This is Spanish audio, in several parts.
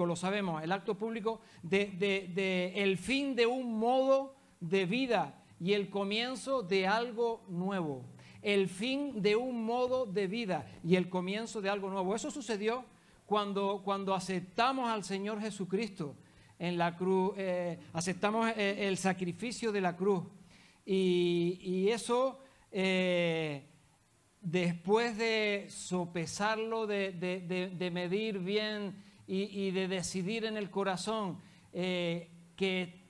lo sabemos, el acto público de, el fin de un modo de vida y el comienzo de algo nuevo. El fin de un modo de vida y el comienzo de algo nuevo. Eso sucedió cuando, cuando aceptamos al Señor Jesucristo en la cruz, eh, aceptamos eh, el sacrificio de la cruz. Y, eso, eh, después de sopesarlo, de medir bien y, de decidir en el corazón eh, que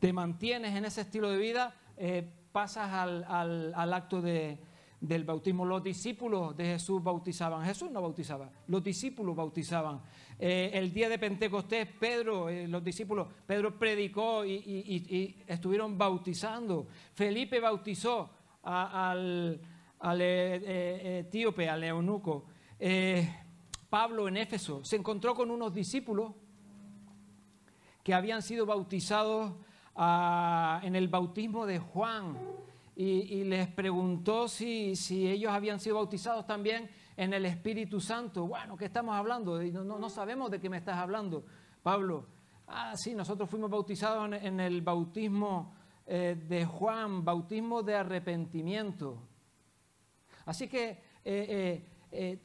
te mantienes en ese estilo de vida, eh, pasas al, acto del bautismo. Los discípulos de Jesús bautizaban. Jesús no bautizaba, los discípulos bautizaban. Eh, el día de Pentecostés, Pedro, los discípulos, Pedro predicó y, estuvieron bautizando. Felipe bautizó al, al etíope, al eunuco. Pablo en Éfeso, se encontró con unos discípulos que habían sido bautizados ah, en el bautismo de Juan y, les preguntó si, si, ellos habían sido bautizados también en el Espíritu Santo. Bueno, ¿qué estamos hablando? No, no, sabemos de qué me estás hablando, Pablo. Ah, sí, nosotros fuimos bautizados en, el bautismo eh, de Juan, bautismo de arrepentimiento. Así que eh, eh,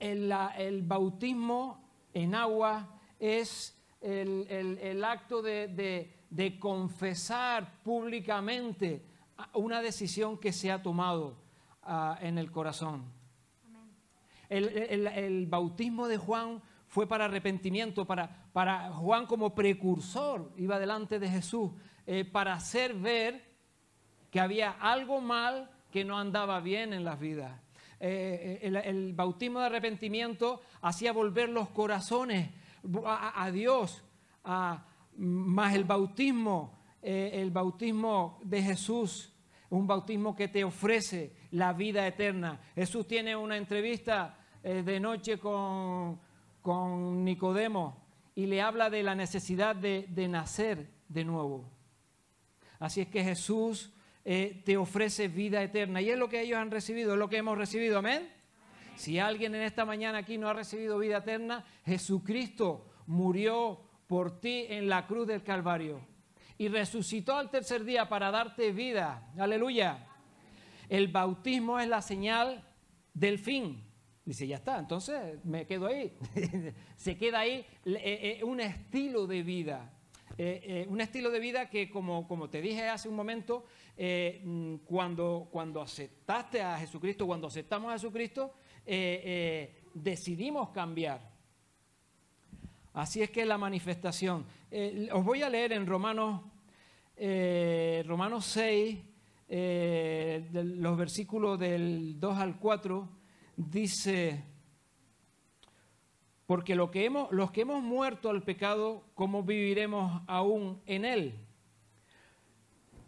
el, bautismo en agua es el, acto de, confesar públicamente una decisión que se ha tomado ah, en el corazón. El, bautismo de Juan fue para arrepentimiento, para, Juan como precursor, iba delante de Jesús, eh, para hacer ver que había algo mal que no andaba bien en las vidas. Eh, eh, el, bautismo de arrepentimiento hacía volver los corazones a, Dios, más el bautismo, eh, el bautismo de Jesús, un bautismo que te ofrece la vida eterna. Jesús tiene una entrevista de noche con, Nicodemo y le habla de la necesidad de, de nacer de nuevo. Así es que Jesús eh, te ofrece vida eterna. Y es lo que ellos han recibido, es lo que hemos recibido, amén. Si alguien en esta mañana aquí no ha recibido vida eterna, Jesucristo murió por ti en la cruz del Calvario y resucitó al tercer día para darte vida. Aleluya. El bautismo es la señal del fin. Dice, ya está, entonces me quedo ahí. Se queda ahí eh, eh, un estilo de vida. Eh, eh, un estilo de vida que, como, como te dije hace un momento, eh, mm, cuando, cuando aceptaste a Jesucristo, cuando aceptamos a Jesucristo, decidimos cambiar. Así es que la manifestación. os voy a leer en Romanos, Romanos 6, los versículos del 2 al 4, dice, porque lo que hemos, los que hemos muerto al pecado, ¿cómo viviremos aún en él?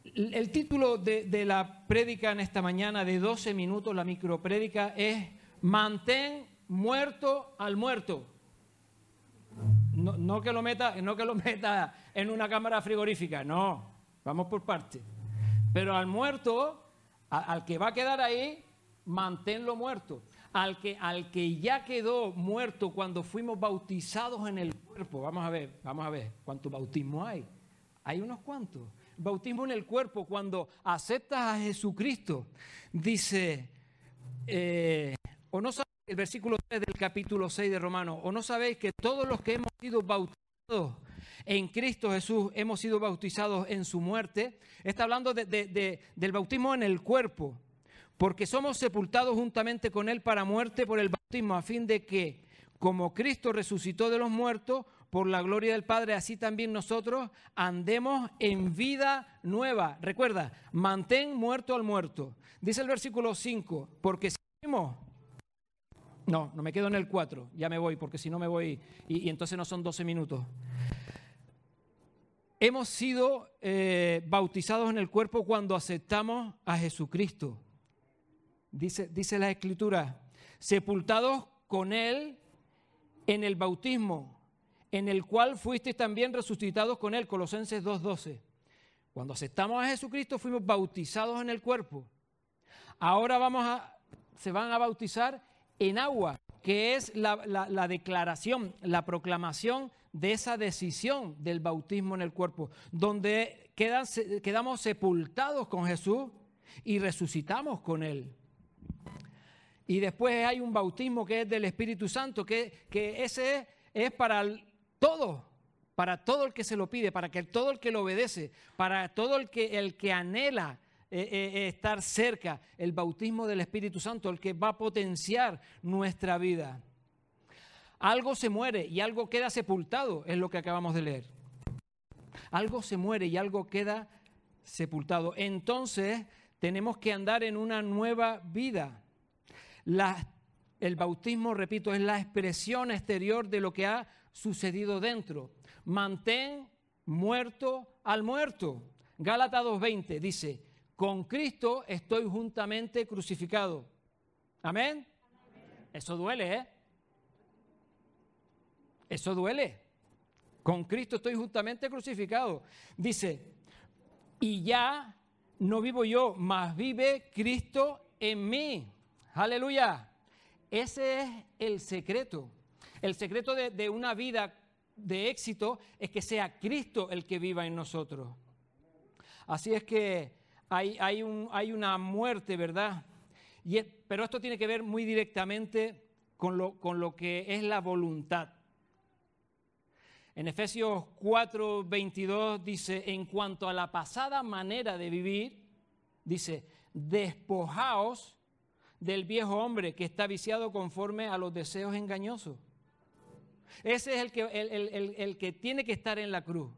El título de, la prédica en esta mañana de 12 minutos, la microprédica, es Mantén muerto al muerto. No, que lo meta, no que lo meta en una cámara frigorífica, no, vamos por partes. Pero al muerto, al que va a quedar ahí, manténlo muerto al que, al que ya quedó muerto cuando fuimos bautizados en el cuerpo. Vamos a ver, vamos a ver cuánto bautismo hay. Hay unos cuantos. Bautismo en el cuerpo, cuando aceptas a Jesucristo, dice, eh, o no sabéis, el versículo 3 del capítulo 6 de Romanos, o no sabéis que todos los que hemos sido bautizados en Cristo Jesús, hemos sido bautizados en su muerte. Está hablando de, del bautismo en el cuerpo porque somos sepultados juntamente con Él para muerte por el bautismo, a fin de que, como Cristo resucitó de los muertos, por la gloria del Padre, así también nosotros andemos en vida nueva. Recuerda, mantén muerto al muerto. Dice el versículo 5, porque si no, no me quedo en el 4, ya me voy, porque si no me voy, y, entonces no son 12 minutos. Hemos sido eh, bautizados en el cuerpo cuando aceptamos a Jesucristo dice, la escritura, sepultados con él en el bautismo, en el cual fuisteis también resucitados con él, Colosenses 2.12. Cuando aceptamos a Jesucristo fuimos bautizados en el cuerpo. Ahora vamos a, se van a bautizar en agua, que es la, declaración, la proclamación de esa decisión del bautismo en el cuerpo, donde quedamos sepultados con Jesús y resucitamos con Él. Y después hay un bautismo que es del Espíritu Santo, que, ese es, para todo, para todo el que se lo pide, para que todo el que lo obedece, para todo el que, el que anhela eh, eh, eh, estar cerca, el bautismo del Espíritu Santo, el que va a potenciar nuestra vida. Algo se muere y algo queda sepultado, es lo que acabamos de leer. Algo se muere y algo queda sepultado. Entonces tenemos que andar en una nueva vida el bautismo, repito, es la expresión exterior de lo que ha sucedido dentro. Mantén muerto al muerto. Gálatas 2.20 dice, con Cristo estoy juntamente crucificado. Amén. Eso duele, ¿eh? Eso duele. Con Cristo estoy juntamente crucificado. Dice, y ya no vivo yo, mas vive Cristo en mí. Aleluya. Ese es el secreto. El secreto de, una vida de éxito es que sea Cristo el que viva en nosotros. Así es que hay, un, hay una muerte, ¿verdad? Y pero esto tiene que ver muy directamente con lo, con lo que es la voluntad. En Efesios 4, 22 dice, en cuanto a la pasada manera de vivir, dice, despojaos del viejo hombre que está viciado conforme a los deseos engañosos. Ese es el que, el, que, tiene que estar en la cruz.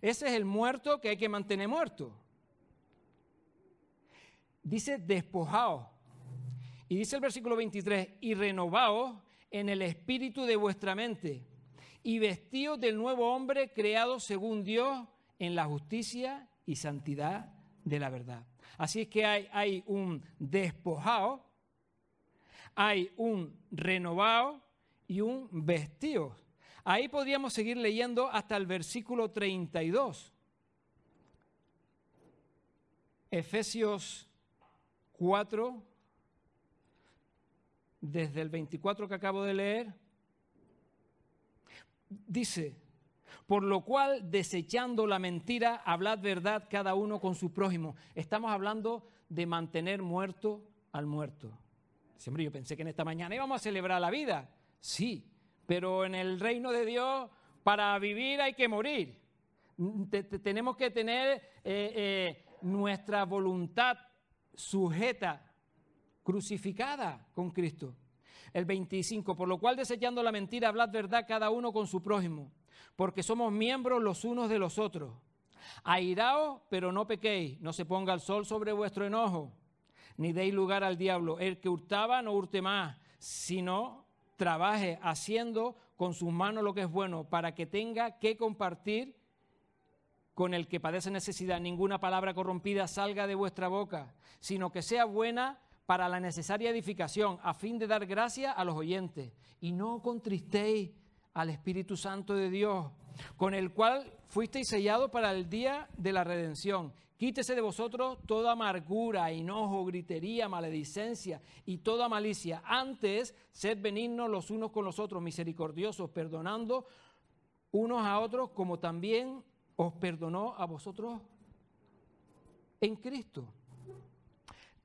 Ese es el muerto que hay que mantener muerto. Dice despojado. Y dice el versículo 23, y renovaos en el espíritu de vuestra mente y vestido del nuevo hombre creado según Dios en la justicia y santidad de la verdad. Así es que hay, hay un despojado, hay un renovado y un vestido. Ahí podríamos seguir leyendo hasta el versículo 32. Efesios 4, desde el 24 que acabo de leer, dice, por lo cual, desechando la mentira, hablad verdad cada uno con su prójimo. Estamos hablando de mantener muerto al muerto. Siempre yo pensé que en esta mañana íbamos a celebrar la vida. Sí, pero en el reino de Dios, para vivir hay que morir. tenemos que tener eh, eh, nuestra voluntad sujeta, crucificada con Cristo el 25, por lo cual desechando la mentira, hablad verdad cada uno con su prójimo, porque somos miembros los unos de los otros. Airaos, pero no pequéis, no se ponga el sol sobre vuestro enojo, ni deis lugar al diablo. El que hurtaba no hurte más, sino trabaje haciendo con sus manos lo que es bueno, para que tenga que compartir con el que padece necesidad. Ninguna palabra corrompida salga de vuestra boca, sino que sea buena para la necesaria edificación, a fin de dar gracia a los oyentes. Y no contristéis al Espíritu Santo de Dios, con el cual fuisteis sellado para el día de la redención. Quítese de vosotros toda amargura, enojo, gritería, maledicencia y toda malicia. Antes, sed benignos los unos con los otros, misericordiosos, perdonando unos a otros como también os perdonó a vosotros en Cristo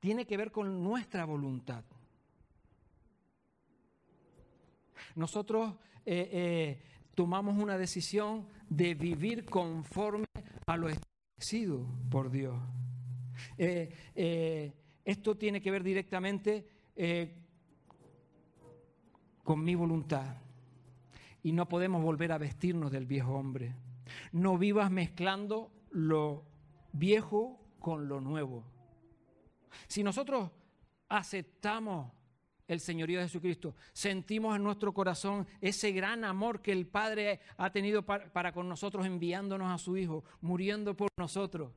tiene que ver con nuestra voluntad. Nosotros eh, eh, tomamos una decisión de vivir conforme a lo establecido por Dios. Eh, esto tiene que ver directamente con mi voluntad. Y no podemos volver a vestirnos del viejo hombre. No vivas mezclando lo viejo con lo nuevo. Si nosotros aceptamos el señorío de Jesucristo, sentimos en nuestro corazón ese gran amor que el Padre ha tenido para, con nosotros enviándonos a su Hijo, muriendo por nosotros.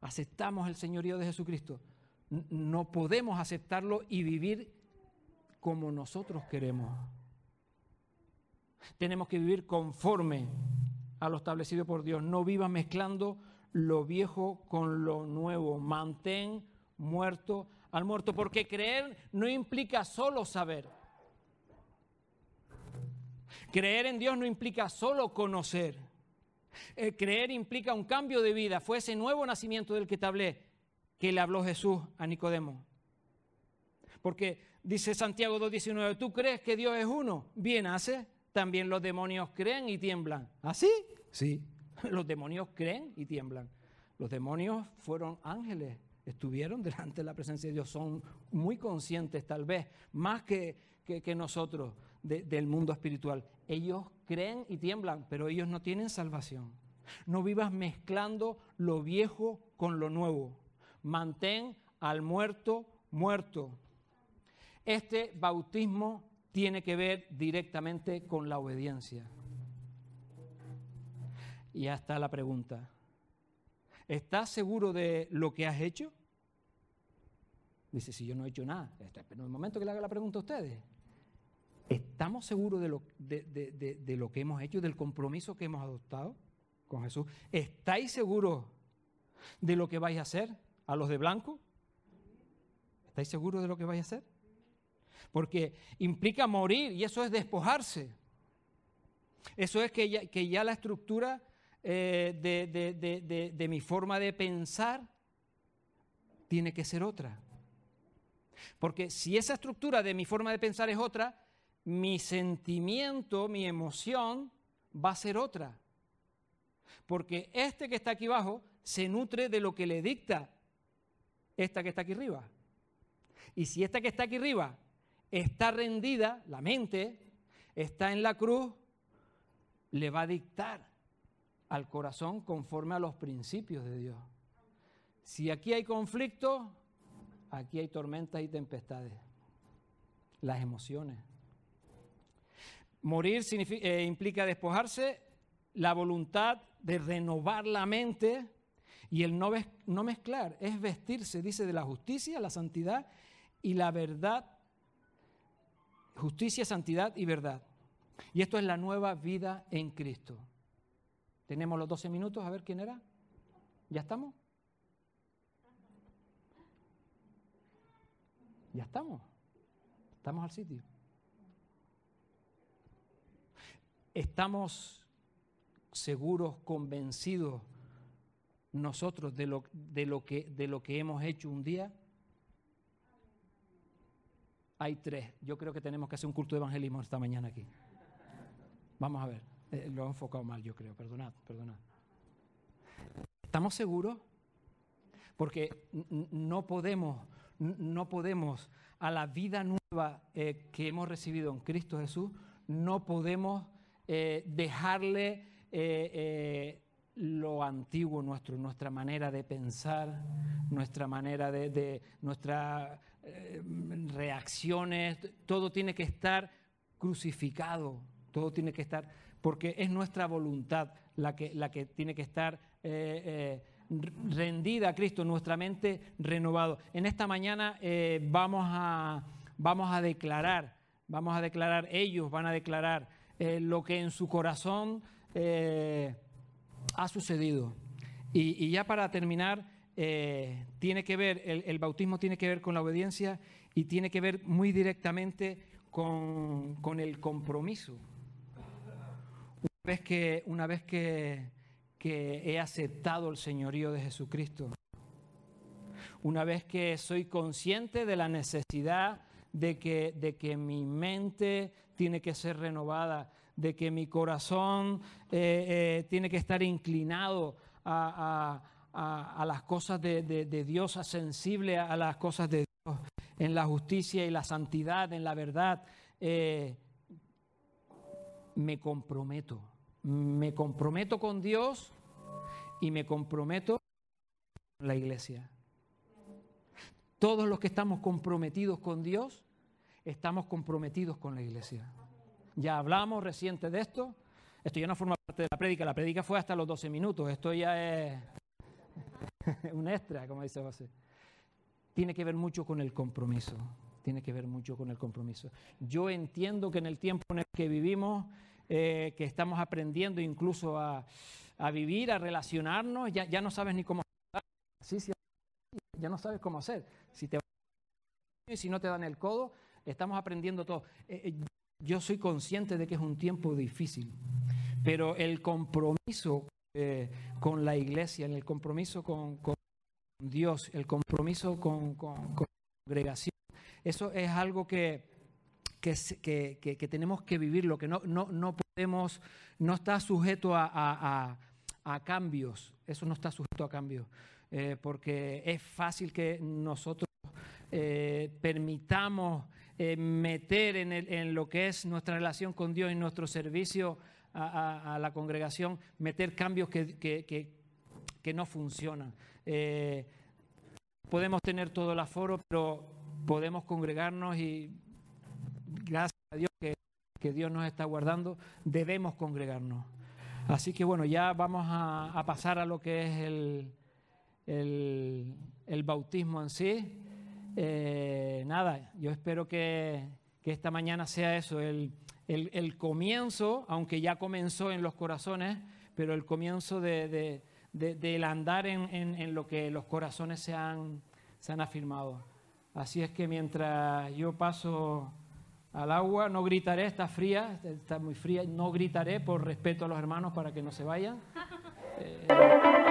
Aceptamos el señorío de Jesucristo. No podemos aceptarlo y vivir como nosotros queremos. Tenemos que vivir conforme a lo establecido por Dios. No viva mezclando lo viejo con lo nuevo. Mantén muerto al muerto, porque creer no implica solo saber. Creer en Dios no implica solo conocer. Eh, creer implica un cambio de vida. Fue ese nuevo nacimiento del que te hablé, que le habló Jesús a Nicodemo. Porque dice Santiago 2.19, ¿tú crees que Dios es uno? Bien hace. También los demonios creen y tiemblan. ¿Así? sí. Los demonios creen y tiemblan. Los demonios fueron ángeles, estuvieron delante de la presencia de Dios, son muy conscientes tal vez, más que, nosotros del mundo espiritual. Ellos creen y tiemblan, pero ellos no tienen salvación. No vivas mezclando lo viejo con lo nuevo. Mantén al muerto muerto. Este bautismo tiene que ver directamente con la obediencia. Y ya está la pregunta. ¿Estás seguro de lo que has hecho? Dice, si yo no he hecho nada. Este, pero en el momento que le haga la pregunta a ustedes, ¿estamos seguros de lo, de, lo que hemos hecho, del compromiso que hemos adoptado con Jesús? ¿Estáis seguros de lo que vais a hacer a los de blanco? ¿Estáis seguros de lo que vais a hacer? Porque implica morir y eso es despojarse. Eso es que ya, que ya la estructura eh, de, de, de mi forma de pensar, tiene que ser otra. Porque si esa estructura de mi forma de pensar es otra, mi sentimiento, mi emoción va a ser otra. Porque este que está aquí abajo se nutre de lo que le dicta esta que está aquí arriba. Y si esta que está aquí arriba está rendida, la mente, está en la cruz, le va a dictar al corazón conforme a los principios de Dios. Si aquí hay conflicto, aquí hay tormentas y tempestades. Las emociones. Morir eh, implica despojarse, la voluntad de renovar la mente y el no mezclar. Es vestirse, dice, de la justicia, la santidad y la verdad. Justicia, santidad y verdad. Y esto es la nueva vida en Cristo. Tenemos los 12 minutos, a ver quién era. ¿Ya estamos? Ya estamos. Estamos al sitio. Estamos seguros, convencidos nosotros de lo, de lo, que, de lo que hemos hecho un día. Hay tres. Yo creo que tenemos que hacer un culto de evangelismo esta mañana aquí. Vamos a ver. Eh, lo he enfocado mal, yo creo, perdonad, perdonad. ¿Estamos seguros? Porque no podemos, no podemos, a la vida nueva eh, que hemos recibido en Cristo Jesús, no podemos eh, dejarle lo antiguo nuestro, nuestra manera de pensar, nuestra manera de, de nuestras reacciones, todo tiene que estar crucificado, todo tiene que estar porque es nuestra voluntad la que, tiene que estar eh, eh, rendida a Cristo, nuestra mente renovada. En esta mañana eh, vamos, a, vamos declarar, vamos a declarar, ellos van a declarar lo que en su corazón ha sucedido. Y, ya para terminar, tiene que ver, el, bautismo tiene que ver con la obediencia y tiene que ver muy directamente con, el compromiso que, una vez que, he aceptado el señorío de Jesucristo, una vez que soy consciente de la necesidad de que, de que mi mente tiene que ser renovada, de que mi corazón eh, eh, tiene que estar inclinado a, las cosas de, de, Dios, a sensible a las cosas de Dios, en la justicia y la santidad, en la verdad, eh, me comprometo me comprometo con Dios y me comprometo con la iglesia. Todos los que estamos comprometidos con Dios, estamos comprometidos con la iglesia. Ya hablamos reciente de esto. Esto ya no forma parte de la prédica. La prédica fue hasta los 12 minutos. Esto ya es un extra, como dice José. Tiene que ver mucho con el compromiso. Tiene que ver mucho con el compromiso. Yo entiendo que en el tiempo en el que vivimos eh, que estamos aprendiendo incluso a, vivir, a relacionarnos, ya, no sabes ni cómo ya no sabes cómo hacer. Si te si no te dan el codo, estamos aprendiendo todo. Eh, eh, yo soy consciente de que es un tiempo difícil, pero el compromiso con la iglesia, el compromiso con, Dios, el compromiso con, con la congregación, eso es algo que que, que, que, tenemos que vivirlo, que no, no, no podemos, no está sujeto a, a, cambios, eso no está sujeto a cambios, eh, porque es fácil que nosotros eh, permitamos eh, meter en, el, en, lo que es nuestra relación con Dios y nuestro servicio a, la congregación, meter cambios que, que, que, no funcionan. podemos tener todo el aforo, pero podemos congregarnos y gracias a Dios que, Dios nos está guardando, debemos congregarnos. Así que bueno, ya vamos a, pasar a lo que es el, el, bautismo en sí. Eh, nada, yo espero que, esta mañana sea eso, el, comienzo, aunque ya comenzó en los corazones, pero el comienzo de, del andar en, lo que los corazones se han, se han afirmado. Así es que mientras yo paso al agua, no gritaré, está fría, está muy fría, no gritaré por respeto a los hermanos para que no se vayan. Eh,